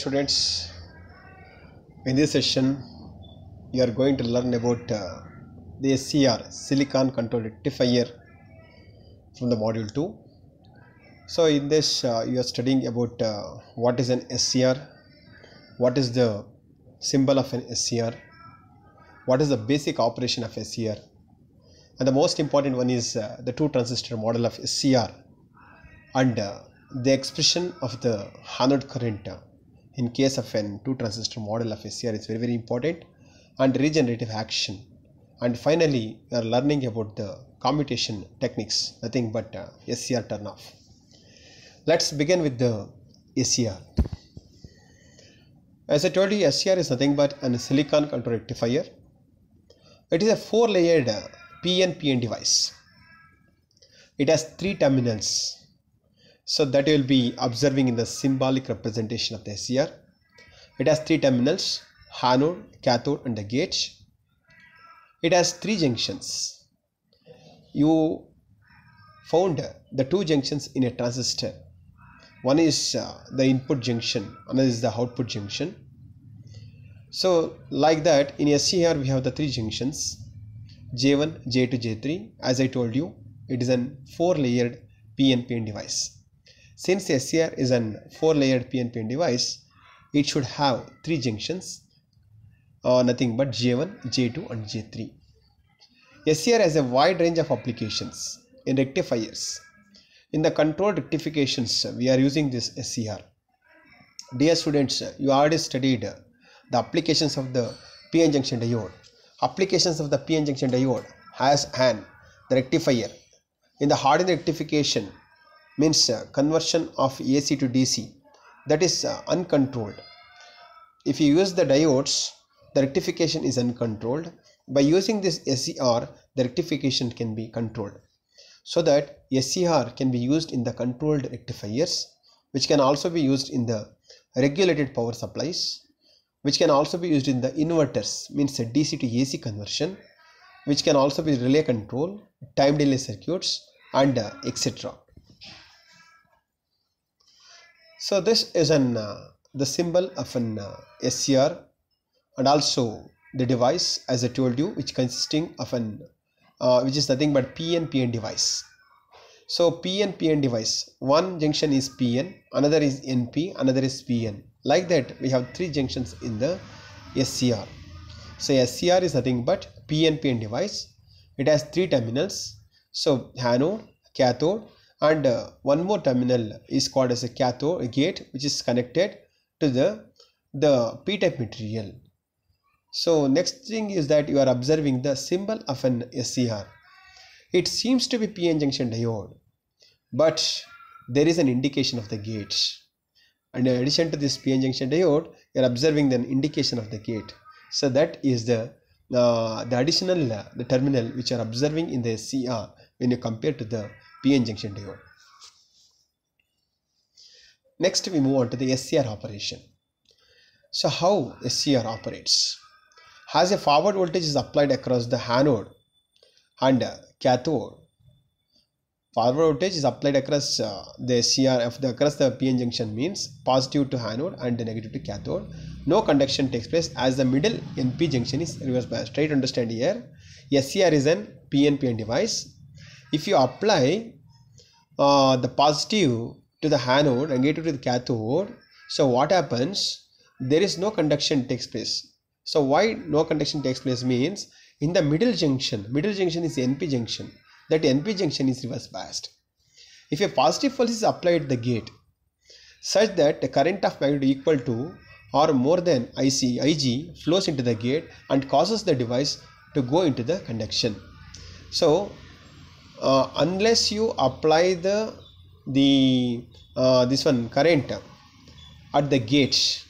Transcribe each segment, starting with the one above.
students in this session you are going to learn about uh, the SCR silicon control rectifier from the module 2 so in this uh, you are studying about uh, what is an SCR what is the symbol of an SCR what is the basic operation of SCR and the most important one is uh, the two transistor model of SCR and uh, the expression of the Hanode current uh, in case of N two transistor model of SCR is very very important and regenerative action and finally we are learning about the commutation techniques nothing but uh, SCR turn off. Let's begin with the SCR. As I told you SCR is nothing but a silicon control rectifier. It is a four layered uh, PN device. It has three terminals so that you will be observing in the symbolic representation of the SCR. It has three terminals, anode, cathode and the gauge. It has three junctions. You found the two junctions in a transistor. One is uh, the input junction, another is the output junction. So like that in SCR we have the three junctions J1, J2, J3. As I told you, it is a four layered PNPN device. Since SCR is a 4-layered PNPN device, it should have 3 junctions or uh, nothing but J1, J2 and J3. SCR has a wide range of applications in rectifiers. In the controlled rectifications, we are using this SCR. Dear students, you already studied the applications of the PN junction diode. Applications of the PN junction diode has an the rectifier. In the hardened rectification, means uh, conversion of AC to DC that is uh, uncontrolled. If you use the diodes the rectification is uncontrolled. By using this SCR the rectification can be controlled so that SCR can be used in the controlled rectifiers which can also be used in the regulated power supplies which can also be used in the inverters means uh, DC to AC conversion which can also be relay control, time delay circuits and uh, etc. So this is an uh, the symbol of an uh, SCR and also the device as I told you which consisting of an uh, which is nothing but P-N-P-N device. So P-N-P-N device one junction is PN another is NP another is PN like that we have three junctions in the SCR. So SCR is nothing but P-N-P-N device it has three terminals so anode cathode and uh, one more terminal is called as a cathode a gate which is connected to the the p-type material so next thing is that you are observing the symbol of an SCR it seems to be p-n junction diode but there is an indication of the gate and in addition to this p-n junction diode you are observing an indication of the gate so that is the uh, the additional uh, the terminal which you are observing in the SCR when you compare to the PN junction diode. Next we move on to the SCR operation. So how SCR operates? As a forward voltage is applied across the anode and cathode, forward voltage is applied across uh, the SCR of the across the PN junction means positive to anode and negative to cathode. No conduction takes place as the middle NP junction is reverse biased. Try to understand here. SCR is an PNPN device if you apply uh, the positive to the anode and negative to the cathode so what happens there is no conduction takes place so why no conduction takes place means in the middle junction middle junction is np junction that np junction is reverse biased if a positive pulse is applied at the gate such that the current of magnitude equal to or more than IC, Ig flows into the gate and causes the device to go into the conduction. So uh, unless you apply the the uh, this one current at the gate,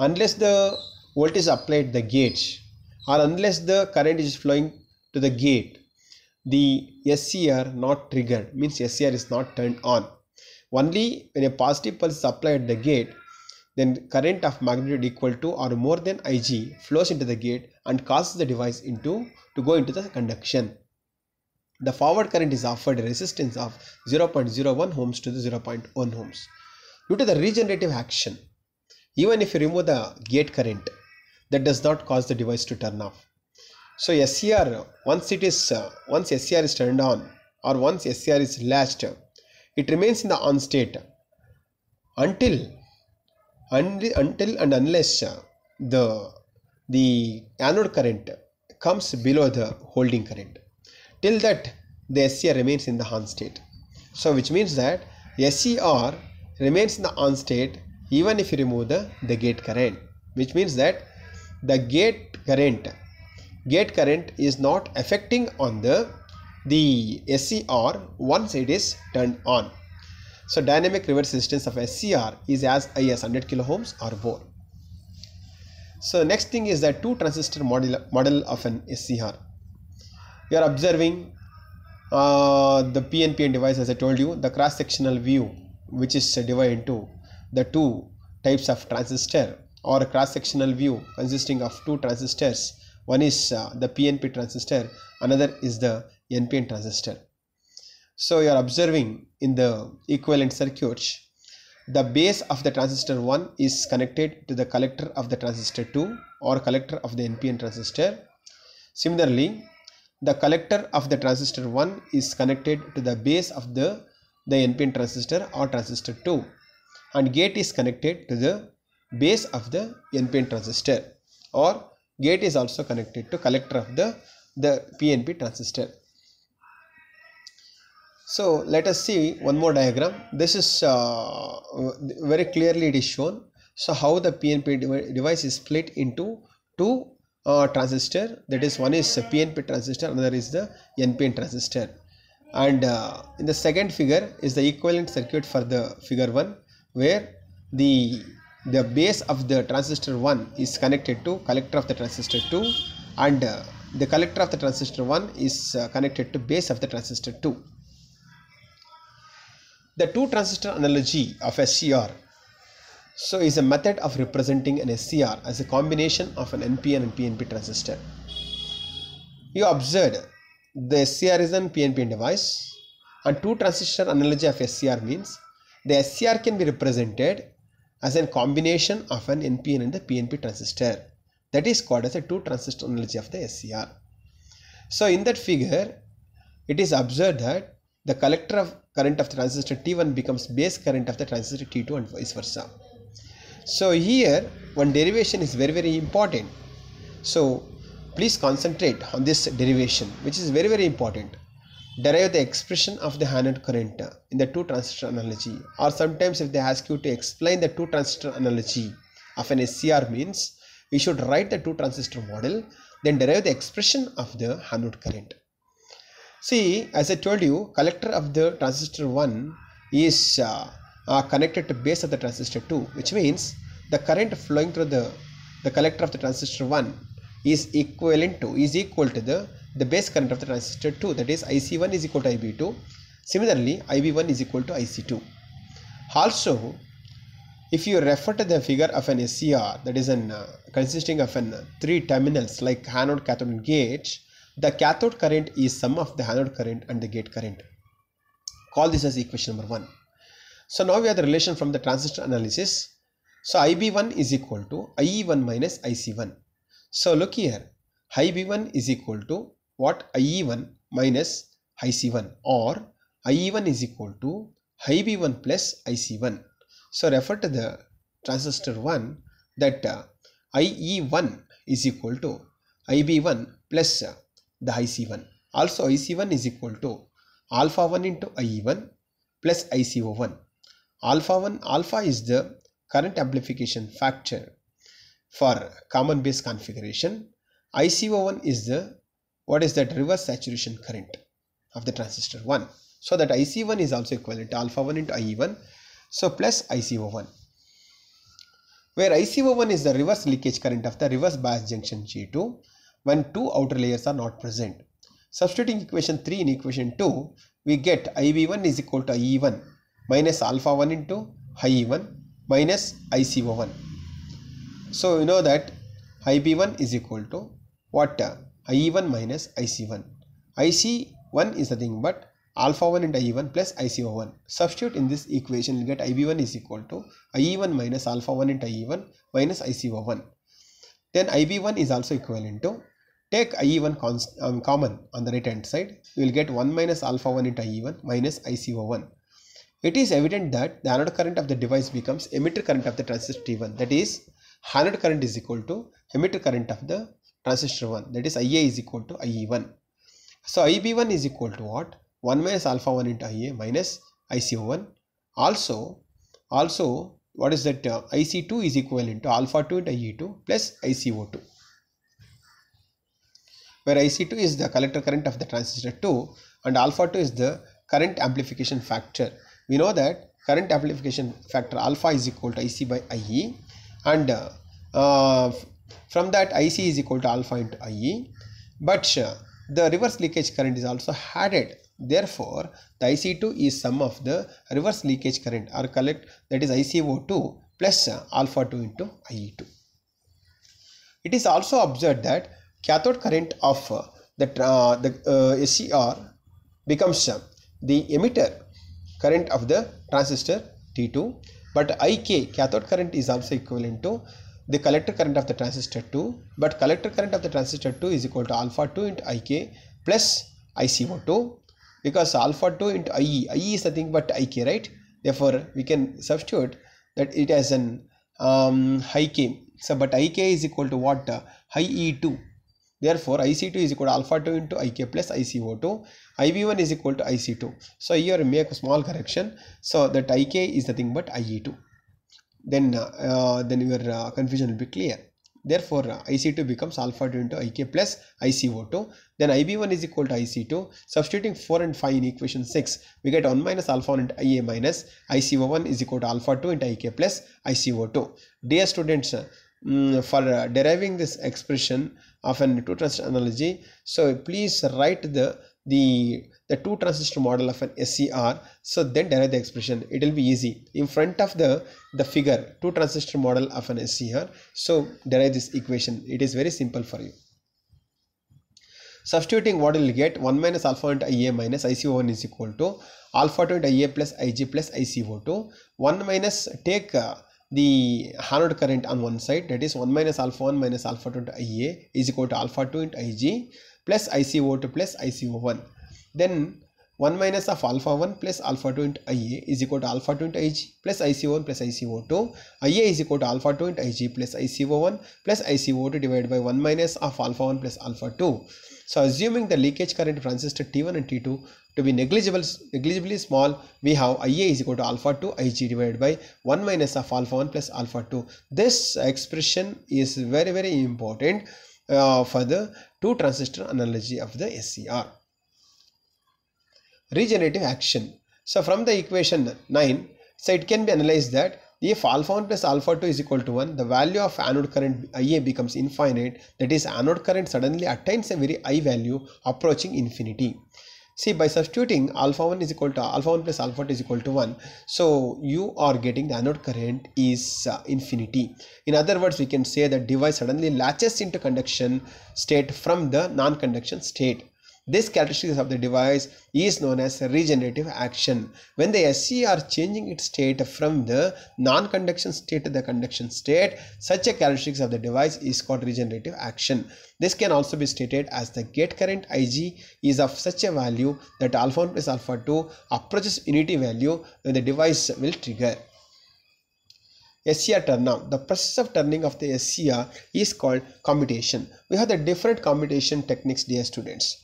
unless the voltage is applied the gate, or unless the current is flowing to the gate the SCR not triggered means SCR is not turned on only when a positive pulse is applied at the gate then current of magnitude equal to or more than Ig flows into the gate and causes the device into to go into the conduction the forward current is offered a resistance of 0.01 ohms to the 0.1 ohms. Due to the regenerative action, even if you remove the gate current, that does not cause the device to turn off. So SCR, once it is, uh, once SCR is turned on or once SCR is latched, it remains in the on state until, un until and unless uh, the, the anode current comes below the holding current. Till that, the SCR remains in the on state. So which means that SCR remains in the on state even if you remove the, the gate current. Which means that the gate current gate current is not affecting on the the SCR once it is turned on. So dynamic reverse resistance of SCR is as high as 100 kilo ohms or more. So next thing is the two transistor model, model of an SCR you are observing uh, the PNPN device as I told you the cross sectional view which is divided into the two types of transistor or cross sectional view consisting of two transistors one is uh, the PNP transistor another is the NPN transistor so you are observing in the equivalent circuits the base of the transistor 1 is connected to the collector of the transistor 2 or collector of the NPN transistor. Similarly, the collector of the transistor 1 is connected to the base of the, the NPN transistor or transistor 2 and gate is connected to the base of the NPN transistor or gate is also connected to collector of the, the PNP transistor. So let us see one more diagram. This is uh, very clearly it is shown. So how the PNP device is split into two uh, transistor that is one is PNP transistor another is the NPN transistor and uh, in the second figure is the equivalent circuit for the figure 1 where the the base of the transistor 1 is connected to collector of the transistor 2 and uh, the collector of the transistor 1 is uh, connected to base of the transistor 2. The two transistor analogy of SCR so is a method of representing an SCR as a combination of an NPN and PNP transistor. You observed the SCR is an PNP device and two transistor analogy of SCR means the SCR can be represented as a combination of an NPN and the PNP transistor. That is called as a two transistor analogy of the SCR. So in that figure, it is observed that the collector of current of the transistor T1 becomes base current of the transistor T2 and vice versa. So here one derivation is very very important. So please concentrate on this derivation which is very very important. Derive the expression of the Hanot current in the two transistor analogy or sometimes if they ask you to explain the two transistor analogy of an SCR means we should write the two transistor model then derive the expression of the Hanot current. See as I told you collector of the transistor 1 is uh, are connected to base of the transistor 2 which means the current flowing through the, the collector of the transistor 1 is equivalent to is equal to the the base current of the transistor 2 that is IC1 is equal to IB2 similarly IB1 is equal to IC2 also if you refer to the figure of an SCR that is an uh, consisting of an uh, three terminals like anode cathode and gate the cathode current is sum of the anode current and the gate current call this as equation number 1 so now we have the relation from the transistor analysis. So IB1 is equal to IE1 minus IC1. So look here, IB1 is equal to what IE1 minus IC1 or IE1 is equal to IB1 plus IC1. So refer to the transistor 1 that uh, IE1 is equal to IB1 plus uh, the IC1. Also IC1 is equal to alpha 1 into IE1 plus ICO1 alpha 1 alpha is the current amplification factor for common base configuration ICO1 is the what is that reverse saturation current of the transistor 1 so that IC1 is also equivalent to alpha 1 into IE1 so plus ICO1 where ICO1 is the reverse leakage current of the reverse bias junction g 2 when two outer layers are not present substituting equation 3 in equation 2 we get IB1 is equal to IE1 minus alpha 1 into i one minus ICO1. So you know that IB1 is equal to what? IE1 minus IC1. IC1 is nothing but alpha 1 into IE1 plus ICO1. Substitute in this equation you get IB1 is equal to IE1 minus alpha 1 into IE1 minus ICO1. Then IB1 is also equivalent to take IE1 um, common on the right hand side. You will get 1 minus alpha 1 into IE1 minus ICO1. It is evident that the anode current of the device becomes emitter current of the transistor T1 that is anode current is equal to emitter current of the transistor 1 that is Ia is equal to Ie1. So Ib1 is equal to what? 1 minus alpha 1 into Ia minus ICO1 also also what is that uh, IC2 is equivalent to alpha 2 into IE2 plus ICO2 where IC2 is the collector current of the transistor 2 and alpha 2 is the current amplification factor we know that current amplification factor alpha is equal to IC by IE and uh, uh, from that IC is equal to alpha into IE but uh, the reverse leakage current is also added therefore the IC2 is sum of the reverse leakage current or collect that is ICO2 plus uh, alpha 2 into IE2. It is also observed that cathode current of uh, the, uh, the SCR becomes the emitter current of the transistor T2 but IK cathode current is also equivalent to the collector current of the transistor 2 but collector current of the transistor 2 is equal to alpha 2 into IK plus ICO2 because alpha 2 into IE, IE is nothing but IK right therefore we can substitute that it as an um, IK so but IK is equal to what uh, high E2 Therefore, IC2 is equal to alpha 2 into IK plus ICO2. IB1 is equal to IC2. So, here make a small correction. So, that IK is nothing but IE2. Then, uh, then your uh, confusion will be clear. Therefore, uh, IC2 becomes alpha 2 into IK plus ICO2. Then IB1 is equal to IC2. Substituting 4 and 5 in equation 6, we get 1 minus alpha 1 into IA minus ICO1 is equal to alpha 2 into IK plus ICO2. Dear students, uh, mm, for uh, deriving this expression, of an two transistor analogy so please write the the the two transistor model of an SCR so then derive the expression it will be easy in front of the the figure two transistor model of an SCR so derive this equation it is very simple for you substituting what you'll get 1 minus alpha into ia minus ico1 is equal to alpha to into ia plus ig plus ico2 1 minus take uh, the Harnode current on one side that is 1 minus alpha 1 minus alpha 2 into Ia is equal to alpha 2 into Ig plus ICO2 plus ICO1. Then 1 minus of alpha 1 plus alpha 2 into Ia is equal to alpha 2 into Ig plus ICO1 plus ICO2. Ia is equal to alpha 2 into Ig plus ICO1 plus ICO2 divided by 1 minus of alpha 1 plus alpha 2. So assuming the leakage current transistor T1 and T2 to be negligible, negligibly small, we have Ia is equal to alpha 2 Ig divided by 1 minus of alpha 1 plus alpha 2. This expression is very very important uh, for the two transistor analogy of the SCR. Regenerative action. So from the equation 9, so it can be analyzed that if alpha 1 plus alpha 2 is equal to 1, the value of anode current Ia becomes infinite. That is, anode current suddenly attains a very high value approaching infinity. See, by substituting alpha 1 is equal to alpha 1 plus alpha 2 is equal to 1. So, you are getting the anode current is uh, infinity. In other words, we can say that device suddenly latches into conduction state from the non-conduction state. This characteristics of the device is known as regenerative action. When the SC are changing its state from the non-conduction state to the conduction state, such a characteristics of the device is called regenerative action. This can also be stated as the gate current Ig is of such a value that alpha 1 plus alpha 2 approaches unity value when the device will trigger. SCR turn now. The process of turning of the SCR is called commutation. We have the different commutation techniques dear students.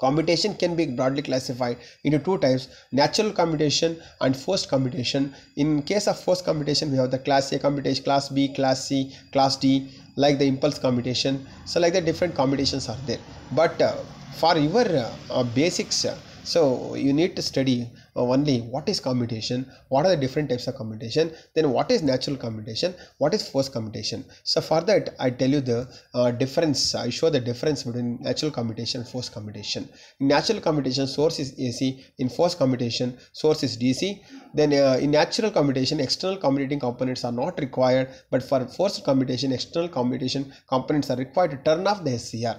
Computation can be broadly classified into two types natural computation and forced computation. In case of forced computation, we have the class A computation, class B, class C, class D, like the impulse computation. So, like the different computations are there. But uh, for your uh, basics, uh, so you need to study uh, only what is commutation what are the different types of commutation then what is natural commutation what is forced commutation so for that i tell you the uh, difference i show the difference between natural commutation and forced commutation in natural commutation source is ac in forced commutation source is dc then uh, in natural commutation external commutating components are not required but for forced commutation external commutation components are required to turn off the scr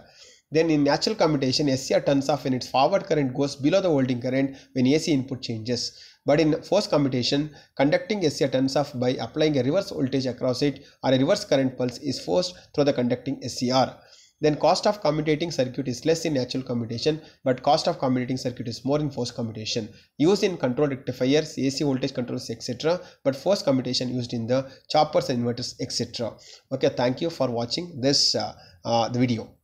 then in natural commutation, SCR turns off when its forward current goes below the holding current when AC input changes. But in force commutation, conducting SCR turns off by applying a reverse voltage across it or a reverse current pulse is forced through the conducting SCR then cost of commutating circuit is less in natural commutation but cost of commutating circuit is more in force commutation used in control rectifiers ac voltage controllers etc but force commutation used in the choppers and inverters etc okay thank you for watching this uh, uh, the video